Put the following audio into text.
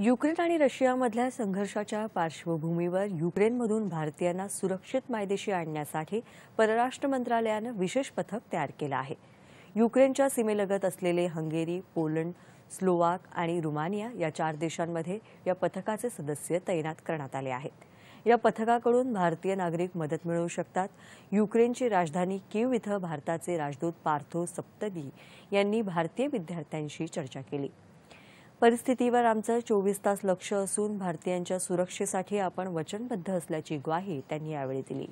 Ukraine आणि रशियामधल्या संघर्षाच्या पार्श्वभूमीवर युक्रेनमधून भारतीयांना सुरक्षित मायदेशी आणण्यासाठी परराष्ट्र मंत्रालयानं विशेष पथक तयार केलं आहे युक्रेनच्या सीमेलगत असलेले हंगेरी पोलंड स्लोवाक आणि रुमानिया या चार देशांमध्ये या पथकाचे सदस्य तैनात करण्यात आले आहेत या पथकाकडून भारतीय नागरिक मदत मिळवू शकतात युक्रेनची राजधानी किव इथं भारताचे राजदूत पार्थो सप्तदी यांनी भारतीय विद्यार्थ्यांशी चर्चा केली परिस्थितीवर आमचं चोवीस तास लक्ष असून भारतीयांच्या सुरक्षेसाठी आपण वचनबद्ध असल्याची ग्वाही त्यांनी यावेळी दिली